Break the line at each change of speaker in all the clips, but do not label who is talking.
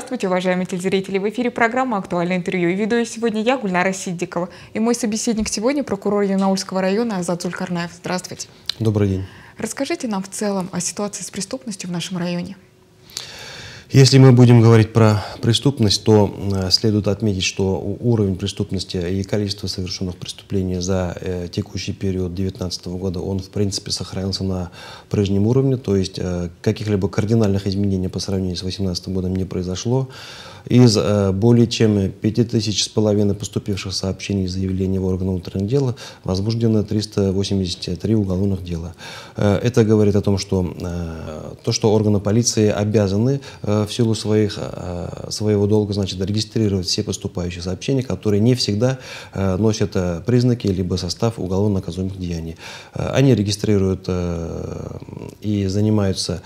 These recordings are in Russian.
Здравствуйте, уважаемые телезрители! В эфире программа «Актуальное интервью» и веду ее сегодня я, Гульнара Сиддикова. И мой собеседник сегодня – прокурор Янаульского района Азат Зулькарнаев. Здравствуйте! Добрый день! Расскажите нам в целом о ситуации с преступностью в нашем районе.
Если мы будем говорить про преступность, то э, следует отметить, что уровень преступности и количество совершенных преступлений за э, текущий период 2019 года, он в принципе сохранился на прежнем уровне, то есть э, каких-либо кардинальных изменений по сравнению с 2018 годом не произошло. Из э, более чем 5000 с половиной поступивших сообщений и заявлений в органы внутренних дел возбуждено 383 уголовных дела. Э, это говорит о том, что э, то, что органы полиции обязаны в силу своих, своего долга, значит, регистрировать все поступающие сообщения, которые не всегда носят признаки либо состав уголовно-наказуемых деяний. Они регистрируют и занимаются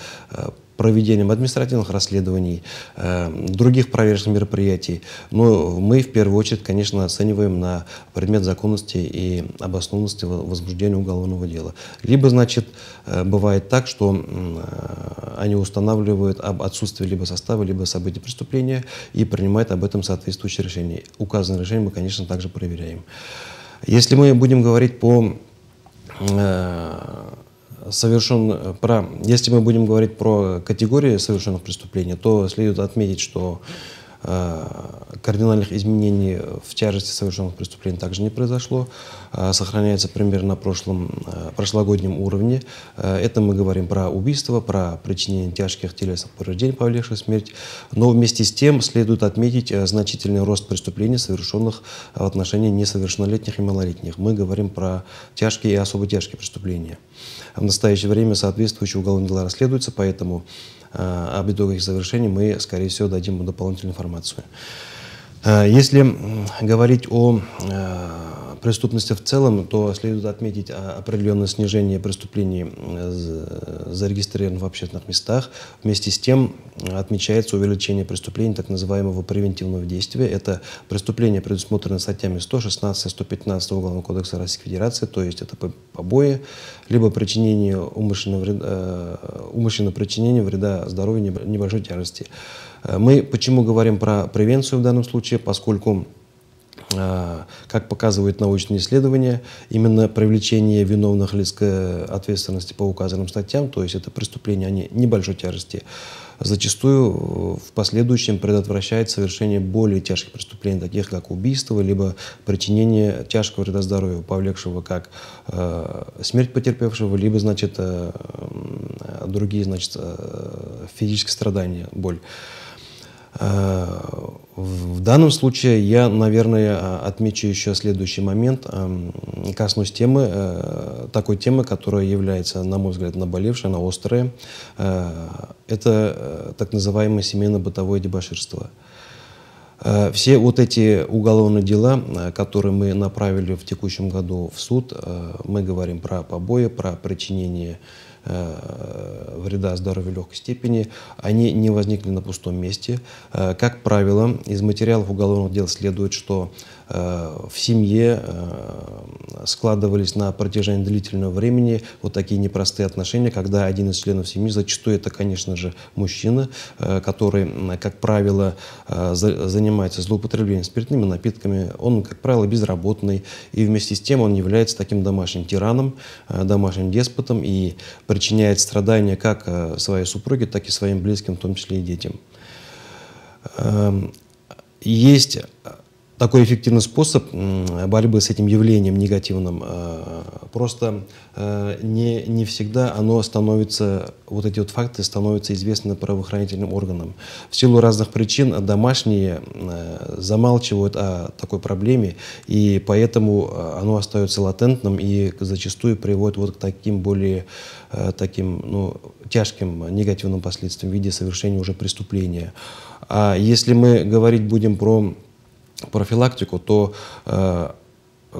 проведением административных расследований, э, других проверочных мероприятий. Но мы в первую очередь, конечно, оцениваем на предмет законности и обоснованности возбуждения уголовного дела. Либо, значит, э, бывает так, что э, они устанавливают об отсутствии либо состава, либо событий преступления и принимают об этом соответствующее решение. Указанное решение мы, конечно, также проверяем. Если мы будем говорить по совершен, э, про, если мы будем говорить про категории совершенных преступлений, то следует отметить, что Э, кардинальных изменений в тяжести совершенных преступлений также не произошло. Э, сохраняется примерно на прошлом, э, прошлогоднем уровне. Это мы говорим про убийство, про причинение тяжких телесных повреждений, повлекших смерть. Но вместе с тем следует отметить значительный рост преступлений, совершенных в отношении несовершеннолетних и малолетних. Мы говорим про тяжкие и особо тяжкие преступления. В настоящее время соответствующие уголовные дела расследуются, поэтому Э, об итогах их завершения мы, скорее всего, дадим дополнительную информацию. Э, если говорить о э, преступности в целом, то следует отметить а, определенное снижение преступлений, зарегистрированных в общественных местах. Вместе с тем отмечается увеличение преступлений так называемого превентивного действия. Это преступления, предусмотренные статьями 116 и 115 Уголовного кодекса Российской Федерации, то есть это побои, либо причинение умышленного вреда, э, умышленное причинение вреда здоровью небольшой тяжести. Э, мы почему говорим про превенцию в данном случае, поскольку Э, как показывают научные исследования, именно привлечение виновных лиц к ответственности по указанным статьям, то есть это преступления, они небольшой тяжести, зачастую э, в последующем предотвращает совершение более тяжких преступлений, таких как убийство, либо причинение тяжкого вреда здоровью, повлекшего как э, смерть потерпевшего, либо, значит, другие, значит, физические страдания, боль. Э, в данном случае я, наверное, а, отмечу еще следующий момент. Эм, коснусь темы, э, такой темы, которая является, на мой взгляд, наболевшей, она острая. Э, это так называемое семейно-бытовое дебоширство. Все вот эти уголовные дела, которые мы направили в текущем году в суд, мы говорим про побои, про причинение Э, вреда здоровью легкой степени, они не возникли на пустом месте. Э, как правило, из материалов уголовных дел следует, что Э, в семье э, складывались на протяжении длительного времени вот такие непростые отношения, когда один из членов семьи, зачастую это, конечно же, мужчина, э, который, как правило, занимается злоупотреблением спиртными напитками, он, как правило, безработный, и вместе с тем он является таким домашним тираном, домашним деспотом и причиняет страдания как своей супруге, так и своим близким, в том числе и детям. Эм, есть такой эффективный способ борьбы с этим явлением негативным. Э, просто э, не, не всегда оно становится, вот эти вот факты становятся известны правоохранительным органам. В силу разных причин домашние э, замалчивают о такой проблеме, и поэтому оно остается латентным и зачастую приводит вот к таким более таким, ну, тяжким негативным последствиям в виде совершения уже преступления. А если мы говорить будем про профилактику, то э,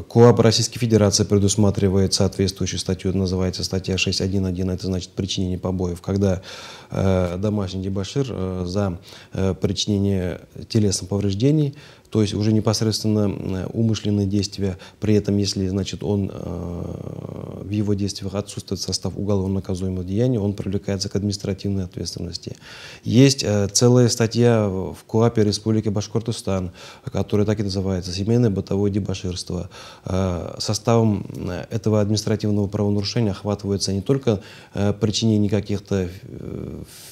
КОАП Российской Федерации предусматривает соответствующую статью, называется статья 6.1.1, это значит причинение побоев, когда э, домашний дебашир э, за э, причинение телесных повреждений, то есть уже непосредственно э, умышленные действия, при этом если значит, он э, в его действиях отсутствует состав уголовно наказуемого деяния, он привлекается к административной ответственности. Есть э, целая статья в КОАПе Республики Башкортостан, которая так и называется «Семейное бытовое дебаширство». Э, составом э, этого административного правонарушения охватывается не только причинение каких-то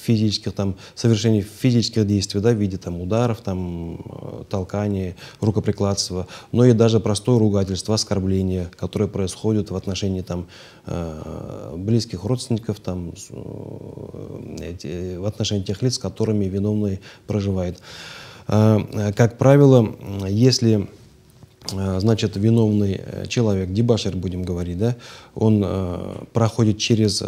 физических, там, совершение физических действий да, в виде там, ударов, там, толканий, рукоприкладства, но и даже простое ругательство, оскорбление, которое происходит в отношении там, Э, близких родственников там, э, в отношении тех лиц, с которыми виновный проживает. Э, как правило, если значит, виновный человек, дебашер будем говорить, да, он проходит через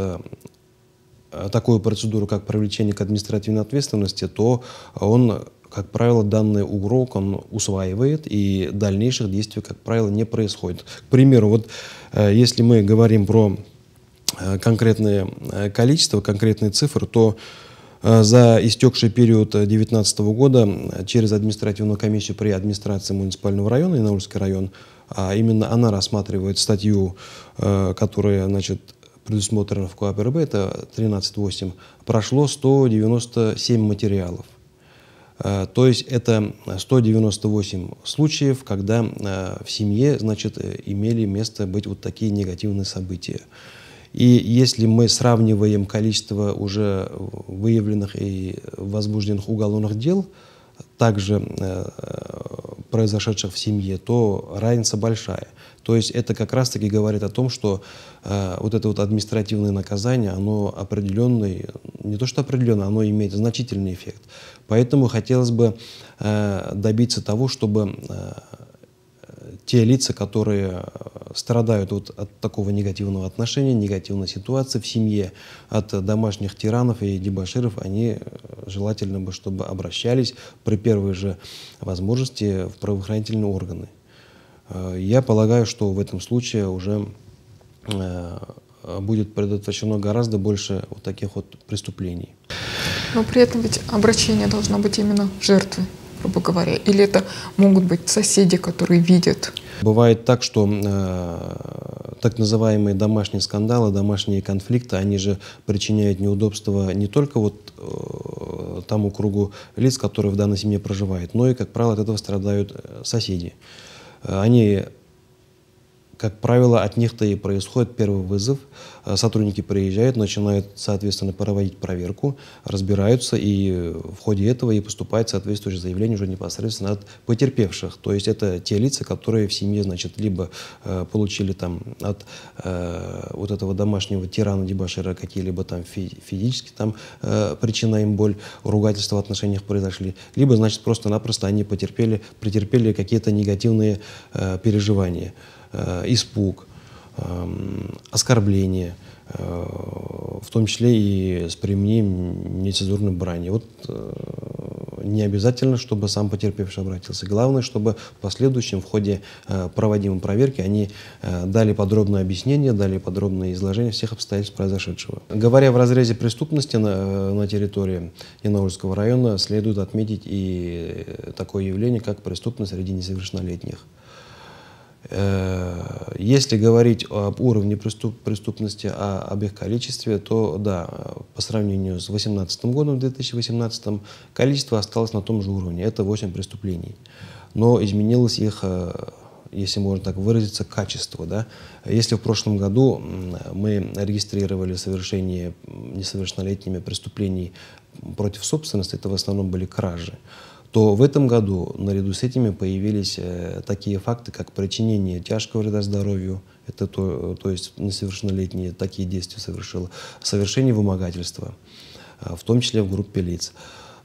такую процедуру, как привлечение к административной ответственности, то он как правило, данный урок он усваивает, и дальнейших действий, как правило, не происходит. К примеру, вот э, если мы говорим про э, конкретные э, количество, конкретные цифры, то за истекший период 2019 года через административную комиссию при администрации муниципального района Инаульский район, а именно она рассматривает статью, которая значит, предусмотрена в КОАП РБ, это 13.8, прошло 197 материалов. Э, то есть это 198 э, случаев, когда э, в семье значит, имели место быть вот такие негативные события. И если мы сравниваем количество уже выявленных и возбужденных уголовных дел, также э, произошедших в семье, то разница большая. То есть это как раз-таки говорит о том, что э, вот это вот административное наказание, оно определенное, не то что определенное, оно имеет значительный эффект. Поэтому хотелось бы э, добиться того, чтобы э, те лица, которые э, страдают от, от такого негативного отношения, негативной ситуации в семье, от домашних тиранов и дебаширов, они э, желательно бы, чтобы обращались при первой же возможности в правоохранительные органы. Э, я полагаю, что в этом случае уже будет предотвращено гораздо больше вот таких вот преступлений.
Но при этом ведь обращение должно быть именно жертвы грубо говоря, или это могут быть соседи, которые видят.
Бывает так, что э, так называемые домашние скандалы, домашние конфликты, они же причиняют неудобства не только вот э, тому кругу лиц, которые в данной семье проживают, но и, как правило, от этого страдают э, соседи. Э, они как правило, от них-то и происходит первый вызов. Э, сотрудники приезжают, начинают, соответственно, проводить проверку, разбираются, и в ходе этого и поступает соответствующее заявление уже непосредственно от потерпевших. То есть это те лица, которые в семье, значит, либо э, получили там от э, вот этого домашнего тирана дебашира какие-либо там фи физически там э, причина им боль, ругательства в отношениях произошли, либо, значит, просто-напросто они потерпели, претерпели какие-то негативные э, переживания. Э, испуг, эм, оскорбление, э, в том числе и с применением нецензурной брани. Вот э, не обязательно, чтобы сам потерпевший обратился. Главное, чтобы в последующем, в ходе проводимой проверки, они дали подробное объяснение, дали подробное изложение всех обстоятельств произошедшего. Говоря в разрезе преступности на, на территории Янаульского района, следует отметить и такое явление, как преступность среди несовершеннолетних. Э, если говорить об уровне преступ, преступности, о, об их количестве, то да, по сравнению с 2018 годом, 2018, количество осталось на том же уровне. Это 8 преступлений. Но изменилось их, э, если можно так выразиться, качество. Да? Если в прошлом году мы регистрировали совершение несовершеннолетними преступлений против собственности, это в основном были кражи, то в этом году наряду с этими появились э, такие факты, как причинение тяжкого вреда здоровью, это то, то есть несовершеннолетние такие действия совершило, совершение вымогательства, э, в том числе в группе лиц.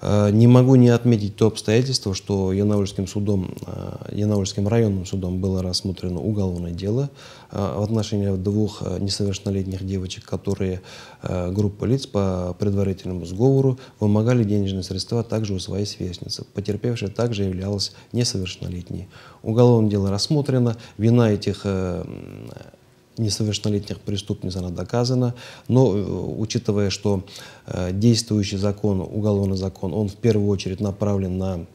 Э, не могу не отметить то обстоятельство, что Янаульским судом, э, Янаульским районным судом было рассмотрено уголовное дело э, в отношении двух несовершеннолетних девочек, которые группа лиц по предварительному сговору вымогали денежные средства а также у своей сверстницы. Потерпевшая также являлась несовершеннолетней. Уголовное дело рассмотрено, вина этих несовершеннолетних преступниц она доказана. Но э, учитывая, что э, действующий закон, уголовный закон, он в первую очередь направлен на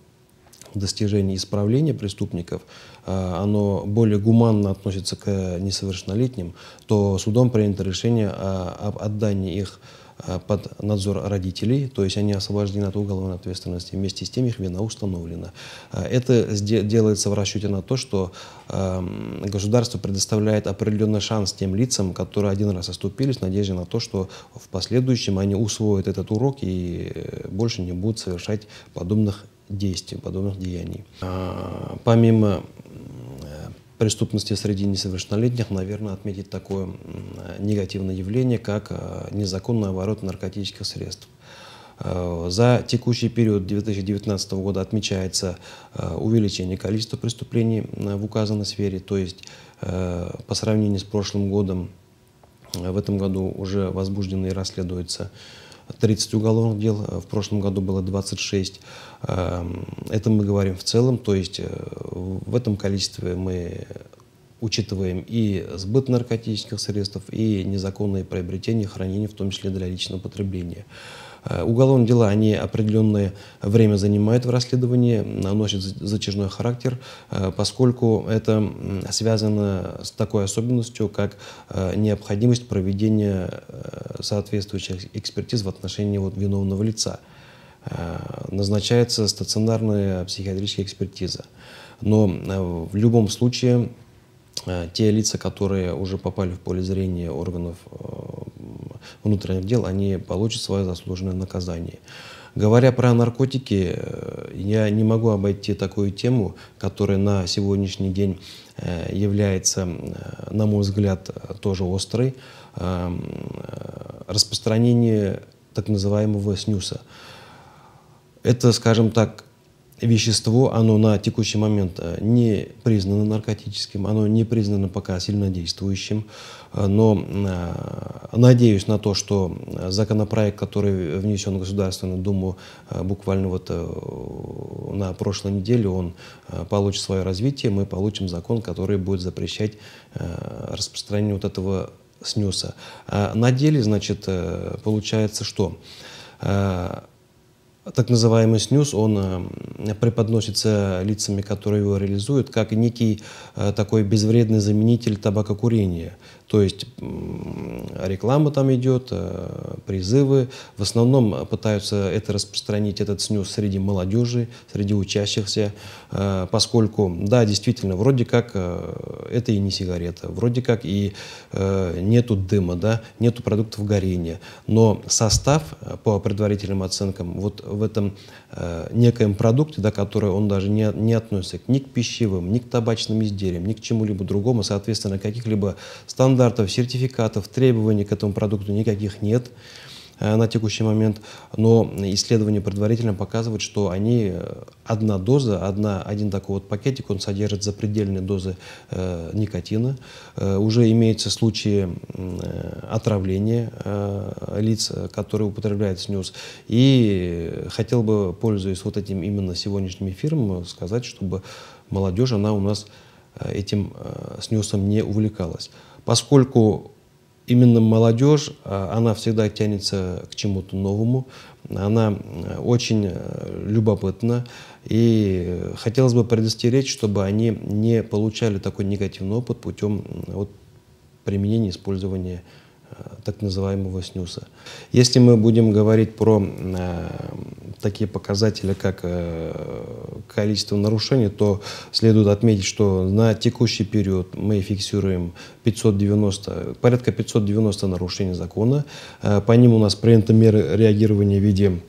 достижение исправления преступников, э, оно более гуманно относится к несовершеннолетним, то судом принято решение об отдании их Э, под надзор родителей, то есть они освобождены от уголовной ответственности, вместе с тем их вина установлена. Э, это делается в расчете на то, что эм, государство предоставляет определенный шанс тем лицам, которые один раз оступились, в надежде на то, что в последующем они усвоят этот урок и э, больше не будут совершать подобных действий, подобных деяний. Помимо преступности среди несовершеннолетних, наверное, отметить такое негативное явление, как э, незаконный оборот наркотических средств. Э, за текущий период 2019 года отмечается э, увеличение количества преступлений в указанной сфере, то есть по сравнению с прошлым годом в этом году уже возбуждены и расследуются 30 уголовных дел, э, в прошлом году было 26. Эм, это мы говорим в целом, то есть э, в этом количестве мы учитываем и сбыт наркотических средств, и незаконные приобретения, хранение, в том числе для личного потребления. Э, уголовные дела, они определенное время занимают в расследовании, наносят затяжной характер, э, поскольку это связано с такой особенностью, как э, необходимость проведения соответствующих экспертиз в отношении вот виновного лица. Назначается стационарная психиатрическая экспертиза. Но в любом случае те лица, которые уже попали в поле зрения органов внутренних дел, они получат свое заслуженное наказание. Говоря про наркотики, э, я не могу обойти такую тему, которая на сегодняшний день э, является, э, на мой взгляд, тоже острой. Эм, распространение так называемого снюса. Это, скажем так, вещество, оно на текущий момент э, не признано наркотическим, оно не признано пока сильнодействующим, э, но э, надеюсь на то, что законопроект, который внесен в Государственную Думу буквально вот на прошлой неделе, он получит свое развитие, мы получим закон, который будет запрещать распространение вот этого снюса. На деле, значит, получается что? так называемый снюс, он э, преподносится лицами, которые его реализуют, как некий э, такой безвредный заменитель табакокурения. То есть реклама там идет, э, призывы. В основном пытаются это распространить, этот снюс среди молодежи, среди учащихся, э, поскольку, да, действительно, вроде как э, это и не сигарета, вроде как и нету дыма, да, нету продуктов горения. Но состав, по предварительным оценкам, вот в этом некоем продукте, да, который он даже не, не относится ни к пищевым, ни к табачным изделиям, ни к чему-либо другому, соответственно, каких-либо стандартов стандартов, сертификатов, требований к этому продукту никаких нет э, на текущий момент, но исследования предварительно показывают, что они э, одна доза, одна, один такой вот пакетик, он содержит запредельные дозы э, никотина. Э, уже имеются случаи э, отравления э, лиц, которые употребляют снюс. И хотел бы, пользуясь вот этим именно сегодняшним эфиром, сказать, чтобы молодежь, она у нас э, этим э, снюсом не увлекалась поскольку именно молодежь, а, она всегда тянется к чему-то новому, она э, очень э, любопытна, и э, хотелось бы предостеречь, чтобы они не получали такой негативный опыт путем вот, применения, использования так называемого снюса. Если мы будем говорить про э, такие показатели, как э, количество нарушений, то следует отметить, что на текущий период мы фиксируем 590, порядка 590 нарушений закона. Э, по ним у нас приняты меры реагирования в виде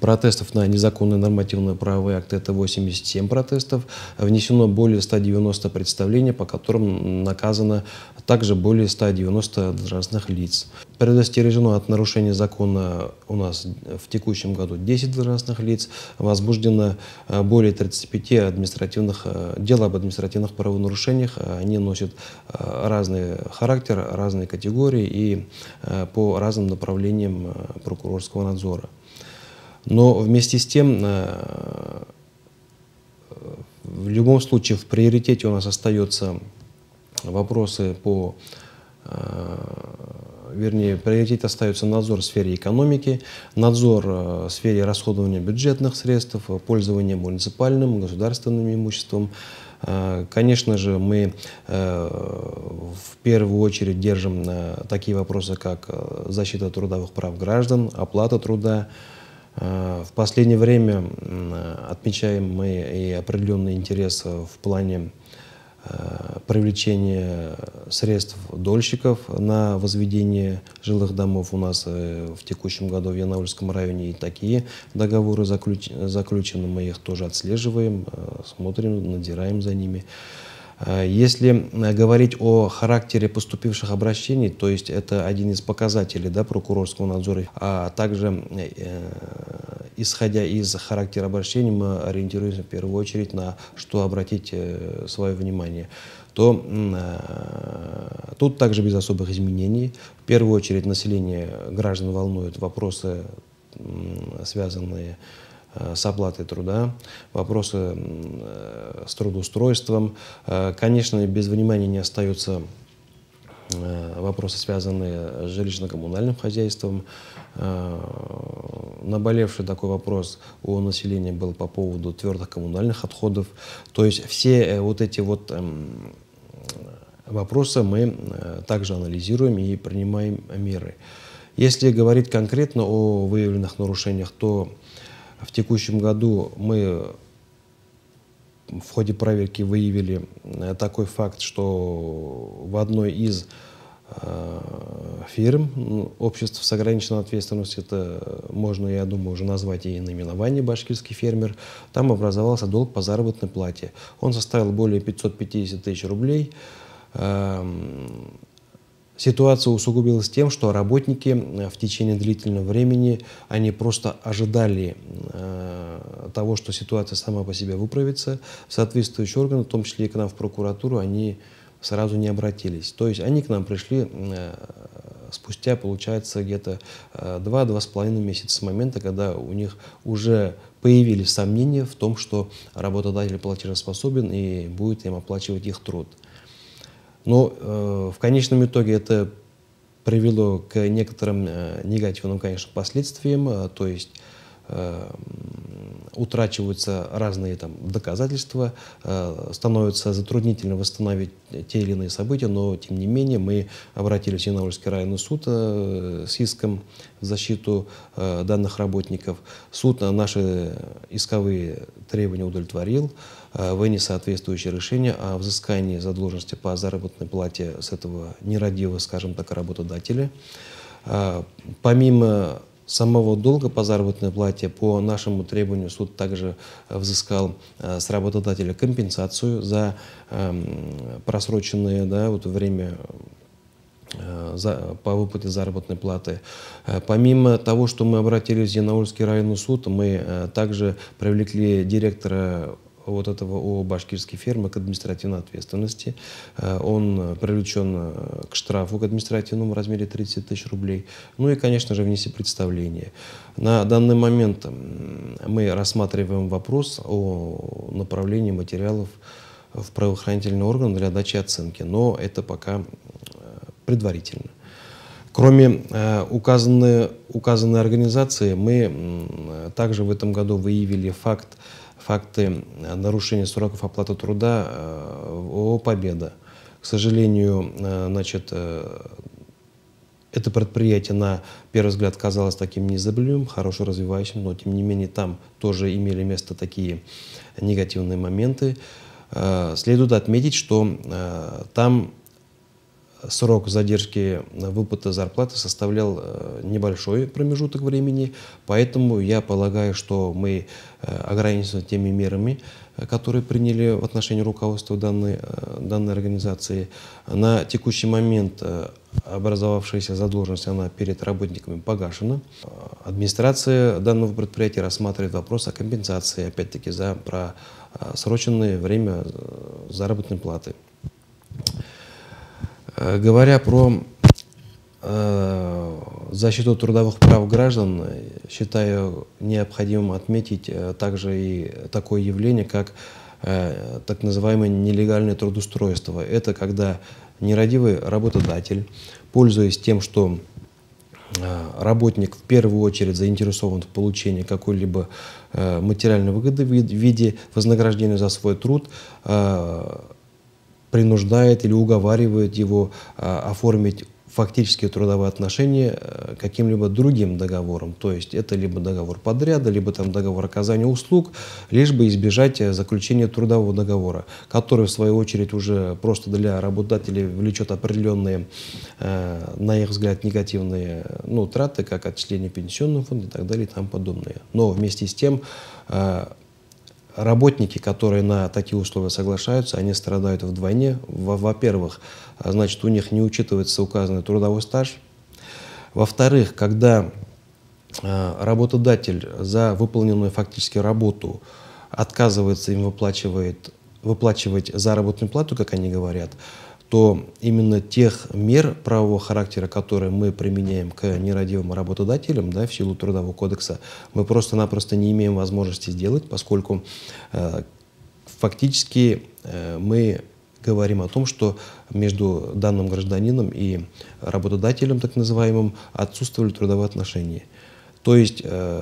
Протестов на незаконные нормативные правовые акты – это 87 протестов. Внесено более 190 представлений, по которым наказано также более 190 должностных лиц. Предостережено от нарушения закона у нас в текущем году 10 должностных лиц. Возбуждено э, более 35 административных э, дел об административных правонарушениях. Они носят э, разный характер, разные категории и по разным направлениям прокурорского надзора. Но вместе с тем, э, э, в любом случае, в приоритете у нас остаются вопросы по, э, вернее, приоритет остается надзор в сфере экономики, надзор в сфере расходования бюджетных средств, пользования муниципальным, государственным имуществом, Конечно же, мы в первую очередь держим такие вопросы, как защита трудовых прав граждан, оплата труда, Э, в последнее время э, отмечаем мы и определенный интерес в плане э, привлечения средств дольщиков на возведение жилых домов. У нас в текущем году в Янаульском районе и такие договоры заключены. Мы их тоже отслеживаем, смотрим, надираем за ними. Э, если э, говорить о характере поступивших обращений, то есть это один из показателей да, прокурорского надзора, а также э, исходя из характера обращений, мы ориентируемся в первую очередь на что обратить свое внимание то э, тут также без особых изменений. В первую очередь население, граждан волнуют вопросы, связанные с Э, с оплатой труда, вопросы э, с трудоустройством. Э, конечно, без внимания не остаются вопросы, связанные с жилищно-коммунальным хозяйством. Наболевший такой вопрос у населения был по поводу твердых коммунальных отходов. То есть все вот эти вот эм, вопросы мы также анализируем и принимаем меры. Если говорить конкретно о выявленных нарушениях, то а в текущем году мы в ходе проверки выявили э, такой факт, что в одной из э, фирм, обществ с ограниченной ответственностью, это можно, я думаю, уже назвать и наименование «Башкирский фермер», там образовался долг по заработной плате. Он составил более 550 тысяч рублей. Эм, Ситуация усугубилась тем, что работники в течение длительного времени, они просто ожидали э, того, что ситуация сама по себе выправится. Соответствующие органы, в том числе и к нам в прокуратуру, они сразу не обратились. То есть они к нам пришли э, спустя, получается, где-то два-два э, с половиной месяца с момента, когда у них уже появились сомнения в том, что работодатель платежеспособен и будет им оплачивать их труд. Но ну, э, в конечном итоге это привело к некоторым э, негативным, конечно, последствиям, э, то есть э, утрачиваются разные там, доказательства, э, становится затруднительно восстановить те или иные события, но тем не менее мы обратились в Янаульский районный суд э, с иском в защиту э, данных работников. Суд на наши исковые требования удовлетворил, э, вынес соответствующее решение о взыскании задолженности по заработной плате с этого нерадивого, скажем так, работодателя. Э, помимо самого долга по заработной плате по нашему требованию суд также э, взыскал э, с работодателя компенсацию за эм, просроченное да, вот время э, за, по выплате заработной платы. Помимо того, что мы обратились в Янаульский районный суд, мы также привлекли директора вот этого о башкирской фермы» к административной ответственности. Э, он э, привлечен э, к штрафу к административному в размере 30 тысяч рублей. Ну и, конечно же, внеси представление. На данный момент мы рассматриваем вопрос о направлении материалов в правоохранительный орган для дачи оценки, но это пока предварительно. Кроме э, указанной, указанной организации, мы также в этом году выявили факт факты нарушения сроков оплаты труда ООО э, «Победа». К сожалению, э, значит, э, это предприятие на первый взгляд казалось таким незабываемым, хорошо развивающим, но тем не менее там тоже имели место такие негативные моменты. Следует отметить, что там срок задержки выплаты зарплаты составлял э, небольшой промежуток времени, поэтому я полагаю, что мы э, ограничены теми мерами, э, которые приняли в отношении руководства данной, данной организации. На текущий момент образовавшаяся задолженность она перед работниками погашена. Администрация данного предприятия рассматривает вопрос о компенсации, опять-таки, за просроченное время заработной платы. Э, говоря про э, защиту трудовых прав граждан, считаю необходимым отметить э, также и такое явление, как так называемое нелегальное трудоустройство. Это когда нерадивый работодатель, пользуясь тем, что работник в первую очередь заинтересован в получении какой-либо материальной выгоды в виде вознаграждения за свой труд, принуждает или уговаривает его а, оформить фактические трудовые отношения э, каким-либо другим договором. То есть это либо договор подряда, либо там договор оказания услуг, лишь бы избежать э, заключения трудового договора, который в свою очередь уже просто для работодателей влечет определенные, э, на их взгляд, негативные ну, траты, как отчисление пенсионного фонда и так далее и тому подобное. Но вместе с тем Работники, которые на такие условия соглашаются, они страдают вдвойне. Во-первых, а, значит, у них не учитывается указанный трудовой стаж. Во-вторых, когда а, работодатель за выполненную фактически работу отказывается им выплачивает, выплачивать заработную плату, как они говорят, что именно тех мер правового характера, которые мы применяем к нерадивым работодателям да, в силу Трудового кодекса, мы просто-напросто не имеем возможности сделать, поскольку э, фактически э, мы говорим о том, что между данным гражданином и работодателем, так называемым, отсутствовали трудовые отношения. То есть э,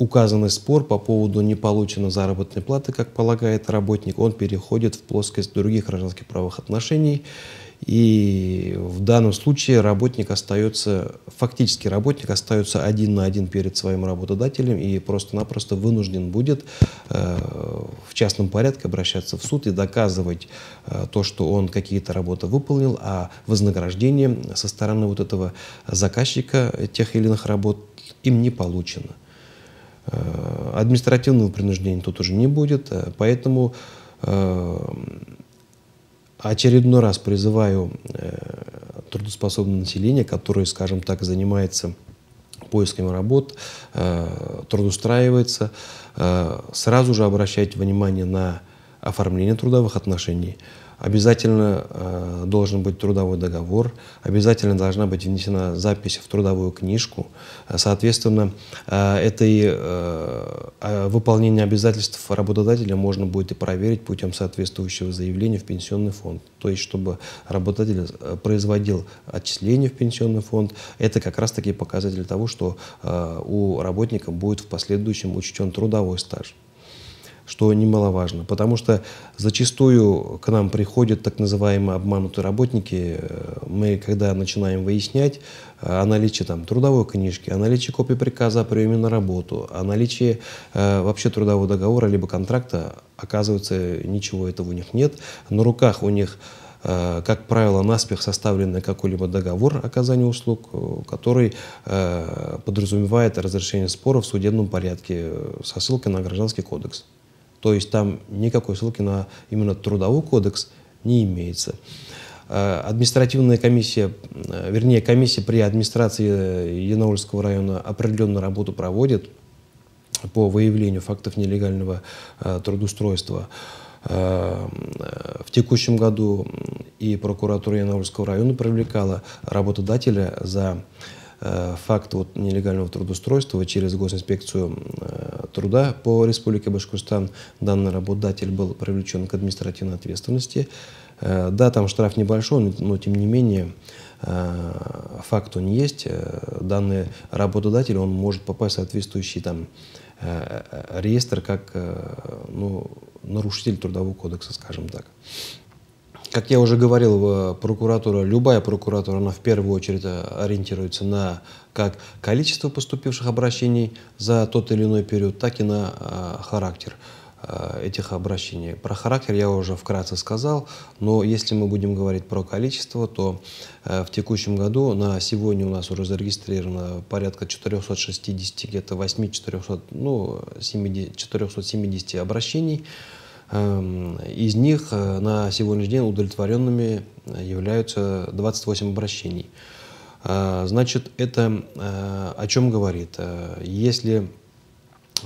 указанный спор по поводу неполученной заработной платы, как полагает работник, он переходит в плоскость других гражданских правовых отношений. И в данном случае работник остается, фактически работник остается один на один перед своим работодателем и просто-напросто вынужден будет э, в частном порядке обращаться в суд и доказывать э, то, что он какие-то работы выполнил, а вознаграждение со стороны вот этого заказчика тех или иных работ им не получено. Э, административного принуждения тут уже не будет, э, поэтому э, очередной раз призываю трудоспособное население, которое, скажем так, занимается поисками работ, трудоустраивается, сразу же обращать внимание на оформление трудовых отношений, обязательно э, должен быть трудовой договор, обязательно должна быть внесена запись в трудовую книжку. Э, соответственно, э, это и э, э, выполнение обязательств работодателя можно будет и проверить путем соответствующего заявления в пенсионный фонд. То есть, чтобы работодатель э, производил отчисления в пенсионный фонд, это как раз-таки показатель того, что э, у работника будет в последующем учтен трудовой стаж что немаловажно, потому что зачастую к нам приходят так называемые обманутые работники. Э, мы, когда начинаем выяснять э, о наличии там, трудовой книжки, о наличии копии приказа о приеме на работу, о наличии э, вообще трудового договора либо контракта, оказывается, ничего этого у них нет. На руках у них э, как правило, наспех составлен какой-либо договор оказания услуг, который подразумевает разрешение спора в судебном порядке со ссылкой на Гражданский кодекс. То есть там никакой ссылки на именно трудовой кодекс не имеется. Э, административная комиссия, э, вернее, комиссия при администрации Янаульского э, района определенную работу проводит по выявлению фактов нелегального трудоустройства. В текущем году и прокуратура Янаульского района привлекала работодателя за Э, факт вот нелегального трудоустройства через госинспекцию э, труда по Республике Башкортостан. Данный работодатель был привлечен к административной ответственности. Э, да, там штраф небольшой, но тем не менее факт он есть. Данный работодатель, он может попасть в соответствующий там реестр как ну, нарушитель Трудового кодекса, скажем так. Как я уже говорил, э, прокуратура, любая прокуратура, она в первую очередь э, ориентируется на как количество поступивших обращений за тот или иной период, так и на э, характер этих обращений. Про характер я уже вкратце сказал, но если мы будем говорить про количество, то в текущем году на сегодня у нас уже зарегистрировано порядка 460, где-то 8-470 ну, 70, 470 обращений. Эм, из них э, на сегодняшний день удовлетворенными э, являются 28 обращений. Э, значит, это о чем говорит? Если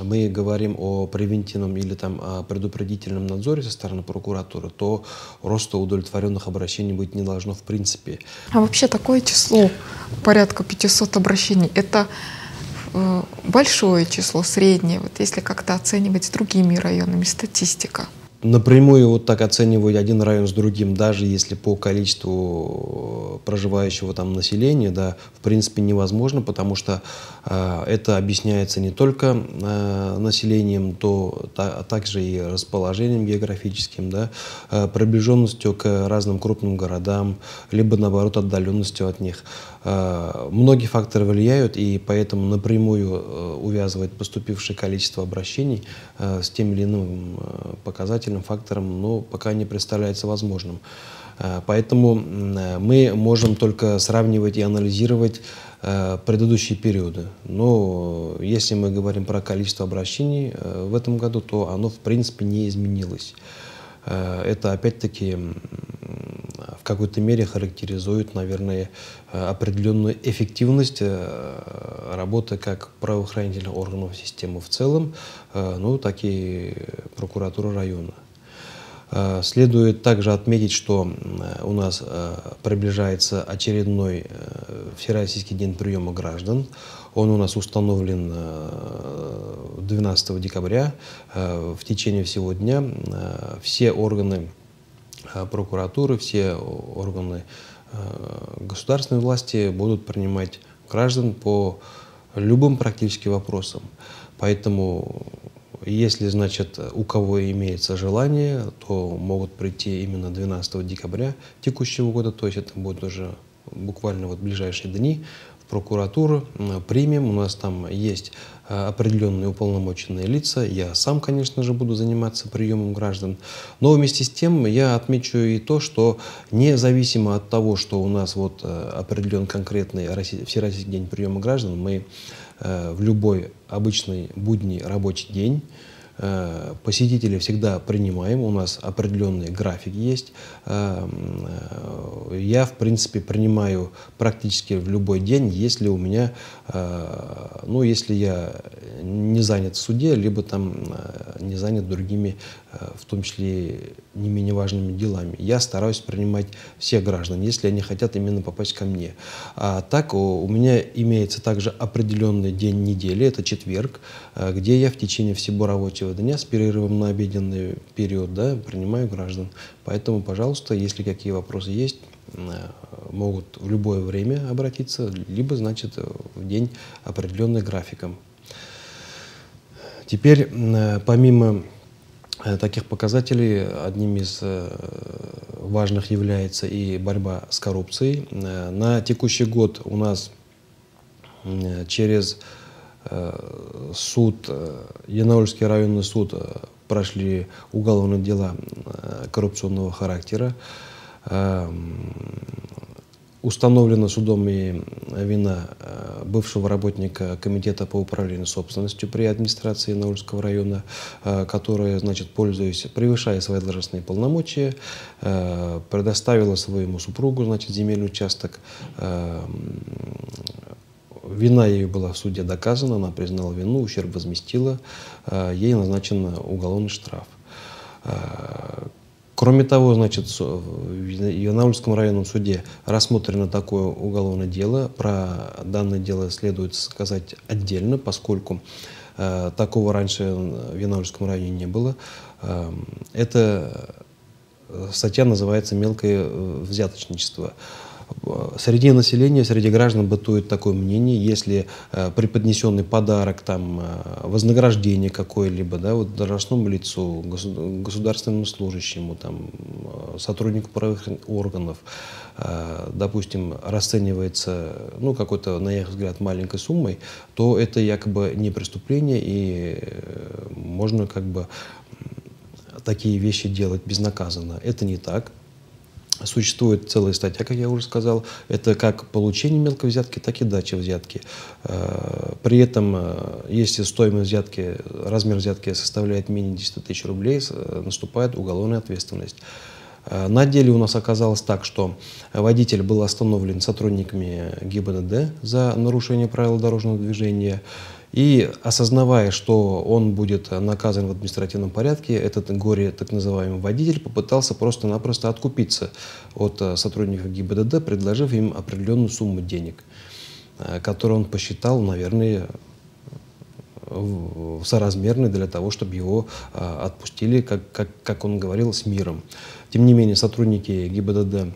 мы говорим о превентивном или там, о предупредительном надзоре со стороны прокуратуры, то роста удовлетворенных обращений быть не должно в принципе.
А вообще такое число, порядка 500 обращений, это Э, большое число, среднее, вот если как-то оценивать с другими районами статистика?
напрямую вот так оценивать один район с другим, даже если по количеству э, проживающего там населения, да, в принципе невозможно, потому что э, это объясняется не только э, населением, то, та, а также и расположением географическим, да, э, приближенностью к разным крупным городам, либо наоборот отдаленностью от них. Э, многие факторы влияют, и поэтому напрямую э, увязывать поступившее количество обращений э, с тем или иным э, показателем отрицательным фактором, но пока не представляется возможным. Э, поэтому э, мы можем только сравнивать и анализировать э, предыдущие периоды. Но если мы говорим про количество обращений в этом году, то оно в принципе не изменилось. Это опять-таки в какой-то мере характеризует, наверное, определенную эффективность работы как правоохранительных органов системы в целом, ну, так и прокуратуры района. Э, следует также отметить, что э, у нас э, приближается очередной Всероссийский день приема граждан. Он у нас установлен 12 декабря. В течение всего дня все органы прокуратуры, все органы государственной власти будут принимать граждан по любым практически вопросам. Поэтому если, значит, у кого имеется желание, то могут прийти именно 12 декабря текущего года, то есть это будет уже буквально вот ближайшие дни, в прокуратуру примем. У нас там есть э, определенные уполномоченные лица. Я сам, конечно же, буду заниматься приемом граждан. Но вместе с тем я отмечу и то, что независимо от того, что у нас вот э, определен конкретный Всероссийский день приема граждан, мы э, в любой обычный будний рабочий день. Э, Посетителей всегда принимаем, у нас определенный график есть. Э, э, я, в принципе, принимаю практически в любой день, если у меня, ну, если я не занят в суде, либо там э, не занят другими, э, в том числе не менее важными делами. Я стараюсь принимать всех граждан, если они хотят именно попасть ко мне. А так у меня имеется также определенный день недели, это четверг, э, где я в течение всего рабочего дня с перерывом на обеденный период да, принимаю граждан. Поэтому, пожалуйста, если какие вопросы есть, могут в любое время обратиться, либо, значит, в день определенный графиком. Теперь, э, помимо э, таких показателей, одним из э, важных является и борьба с коррупцией. На текущий год у нас через суд, Янаульский районный суд прошли уголовные дела коррупционного характера. Эм, установлена судом и вина э, бывшего работника Комитета по управлению собственностью при администрации Наульского района, э, которая, значит, пользуясь, превышая свои должностные полномочия, э, предоставила своему супругу, значит, земельный участок. Вина ее была в суде доказана, она признала вину, ущерб возместила, ей назначен уголовный штраф Кроме того, значит, в Янаульском районном суде рассмотрено такое уголовное дело. Про данное дело следует сказать отдельно, поскольку э, такого раньше в Янаульском районе не было. Эм, э, это статья называется «Мелкое э, взяточничество». Э, Э, среди населения, среди граждан бытует такое мнение, если э, преподнесенный подарок, там, э, вознаграждение какое-либо, да, вот должностному лицу, госу государственному служащему, там, э, сотруднику правоохранительных органов, э, допустим, расценивается, ну, какой-то, на их взгляд, маленькой суммой, то это якобы не преступление, и э, можно как бы такие вещи делать безнаказанно. Это не так. Существует целая статья, как я уже сказал, это как получение мелкой взятки, так и дача взятки. Э, при этом, э, если стоимость взятки, размер взятки составляет менее 10 тысяч рублей, э, наступает уголовная ответственность. На деле у нас оказалось так, что водитель был остановлен сотрудниками ГИБДД за нарушение правил дорожного движения. И осознавая, что он будет наказан в административном порядке, этот горе, так называемый водитель, попытался просто-напросто откупиться от э, сотрудников ГИБДД, предложив им определенную сумму денег, э, которую он посчитал, наверное, соразмерный для того, чтобы его э, отпустили, как, как, как он говорил, с миром. Тем не менее, сотрудники ГИБДД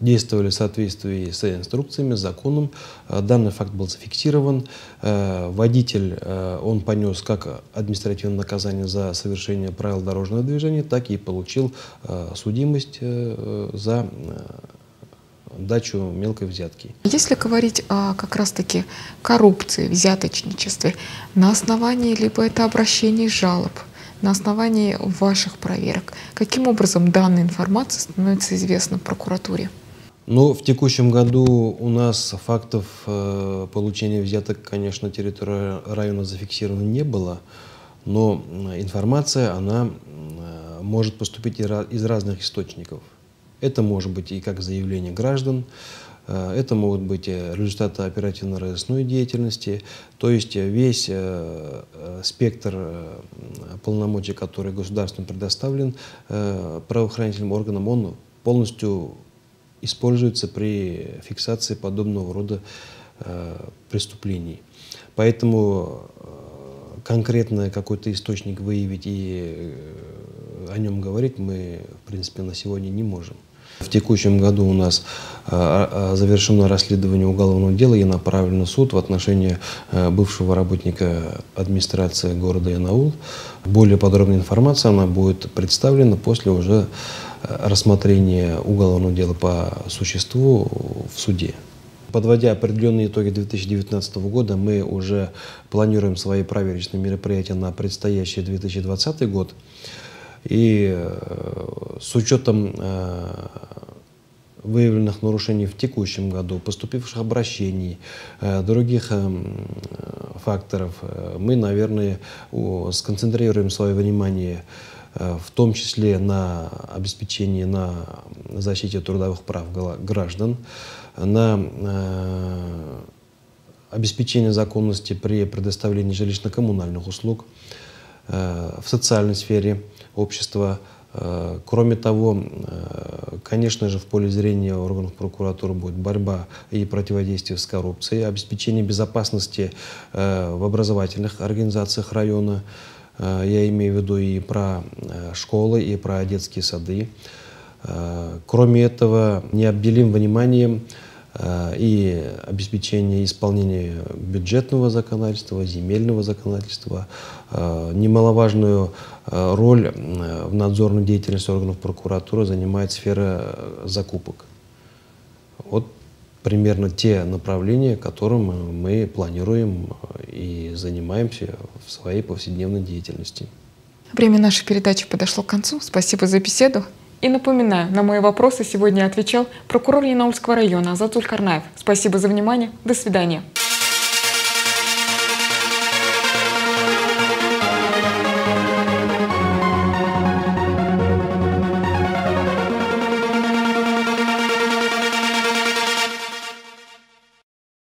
действовали в соответствии с инструкциями, с законом. Э, данный факт был зафиксирован. Э, водитель, э, он понес как административное наказание за совершение правил дорожного движения, так и получил судимость за дачу мелкой взятки.
Если говорить о как раз-таки коррупции, взяточничестве, на основании либо это обращений жалоб, на основании ваших проверок, каким образом данная информация становится известна прокуратуре?
Ну, в текущем году у нас фактов э, получения взяток, конечно, территории района зафиксировано не было, но э, информация, она э, может поступить из разных источников. Это может быть и как заявление граждан, э, это могут быть э, результаты оперативно-розыскной деятельности, то есть э, весь э, спектр э, полномочий, который государством предоставлен э, правоохранительным органам, он полностью используется при фиксации подобного рода э, преступлений. Поэтому э, конкретно какой-то источник выявить и э, о нем говорить мы, в принципе, на сегодня не можем. В текущем году у нас завершено расследование уголовного дела и направлено суд в отношении бывшего работника администрации города Янаул. Более подробная информация она будет представлена после уже рассмотрение уголовного дела по существу в суде. Подводя определенные итоги 2019 года, мы уже планируем свои проверочные мероприятия на предстоящий 2020 год. И э, с учетом э, выявленных нарушений в текущем году, поступивших обращений, э, других факторов, мы, наверное, сконцентрируем свое внимание Э, в том числе на обеспечении, на защите трудовых прав граждан, на э, обеспечение законности при предоставлении жилищно-коммунальных услуг э, в социальной сфере общества. Кроме того, конечно же, в поле зрения органов прокуратуры будет борьба и противодействие с коррупцией, обеспечение безопасности в образовательных организациях района, Э, я имею в виду и про э, школы, и про детские сады. Э, кроме этого, необделим вниманием и обеспечение исполнения бюджетного законодательства, земельного законодательства, немаловажную роль в надзорной деятельности органов прокуратуры занимает сфера закупок. Вот примерно те направления, которым э, мы планируем э, и занимаемся в своей повседневной деятельности.
Время нашей передачи подошло к концу. Спасибо за беседу. И напоминаю, на мои вопросы сегодня отвечал прокурор Янаульского района Азатуль Карнаев. Спасибо за внимание. До свидания.